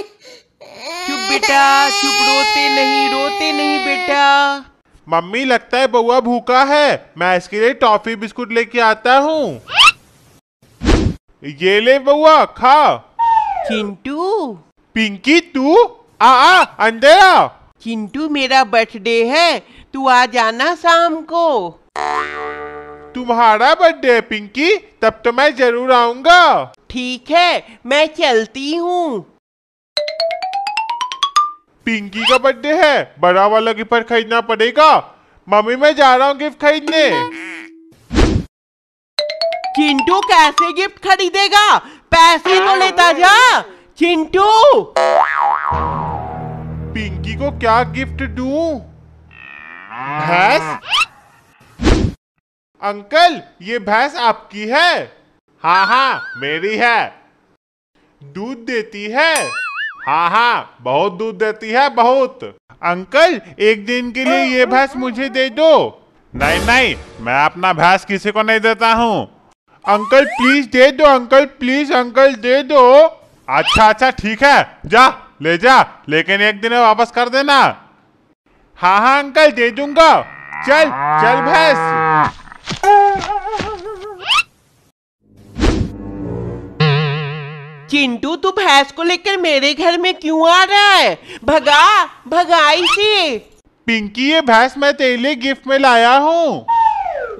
चुप बेटा चुप रोते नहीं रोते नहीं बेटा मम्मी लगता है बउआ भूखा है मैं इसके लिए टॉफी बिस्कुट लेके आता हूँ ये ले बउआ खा चिंटू पिंकी तू आ आ अंदर आ चिंटू मेरा बर्थडे है तू आ जाना शाम को तुम्हारा बर्थडे पिंकी तब तो मैं जरूर आऊंगा ठीक है मैं चलती हूँ पिंकी का बर्थडे है बड़ा वाला गिफ्ट खरीदना पड़ेगा मम्मी मैं जा रहा हूँ गिफ्ट खरीदने चिंटू कैसे गिफ्ट खरीदेगा पैसे तो लेता जा चिंटू पिंकी को क्या गिफ्ट दू भैंस अंकल ये भैंस आपकी है हाँ हाँ मेरी है दूध देती है हाँ हाँ बहुत दूध देती है बहुत अंकल एक दिन के लिए ये भैंस मुझे दे दो नहीं नहीं मैं अपना भैंस किसी को नहीं देता हूँ अंकल प्लीज दे दो अंकल प्लीज अंकल दे दो अच्छा अच्छा ठीक है जा ले जा लेकिन एक दिन वापस कर देना हाँ हाँ अंकल दे दूंगा चल चल भैंस चिंटू तू भैंस को लेकर मेरे घर में क्यों आ रहा है भगा भगाई से पिंकी ये भैंस मैं तेरे लिए गिफ्ट में लाया हूँ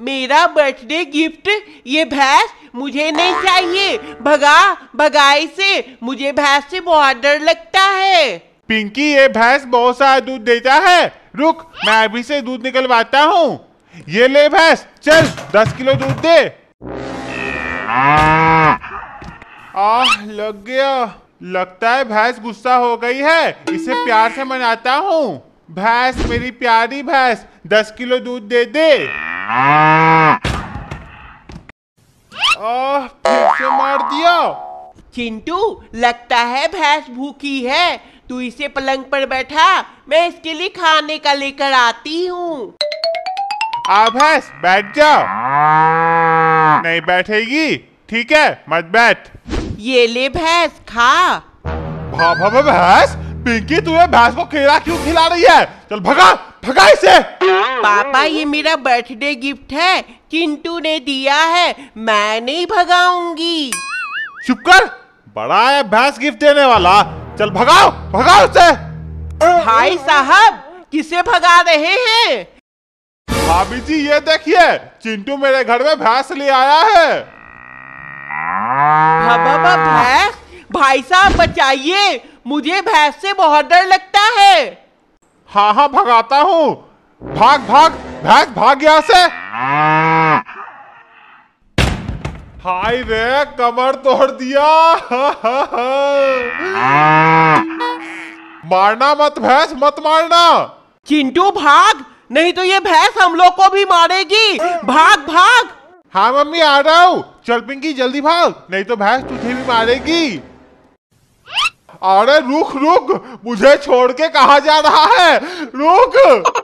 मेरा बर्थडे गिफ्ट ये भैंस मुझे नहीं चाहिए भगा भगाई से मुझे भैंस से बहुत डर लगता है पिंकी ये भैंस बहुत सारा दूध देता है रुक मैं अभी से दूध निकलवाता हूँ ये ले भैंस चल दस किलो दूध दे आह लग गया लगता है भैंस गुस्सा हो गई है इसे प्यार से मनाता हूँ भैंस मेरी प्यारी भैंस दस किलो दूध दे दे आह फिर से मार दिया चिंटू लगता है भैंस भूखी है तू इसे पलंग पर बैठा मैं इसके लिए खाने का लेकर आती हूँ आ भैंस बैठ जाओ नहीं बैठेगी ठीक है मत बैठ ये ले भैंस खा भा हाँ, भा हाँ, हाँ, भैंस पिंकी तुम्हें भैंस को केला क्यों खिला रही है चल भगा भगा इसे पापा ये मेरा बर्थडे गिफ्ट है चिंटू ने दिया है मैं नहीं भगाऊंगी चुप कर बड़ा है भैंस गिफ्ट देने वाला चल भगाओ भगाओ उसे भाई साहब किसे भगा रहे हैं भाभी जी ये देखिए चिंटू मेरे घर में भैंस ले आया है हाँ। भैंस भाई साहब बचाइए मुझे भैंस से बहुत डर लगता है हाँ हाँ भगाता हूँ भाग भाग भैंस भाग गया से हाय रे कमर तोड़ दिया मारना मत भैंस मत मारना चिंटू भाग नहीं तो ये भैंस हम लोग को भी मारेगी भाग भाग हाँ मम्मी आ रहा हूँ चल पिंकी जल्दी भाग नहीं तो भैंस तुझे भी मारेगी अरे रुक रुक मुझे छोड़ के कहा जा रहा है रुक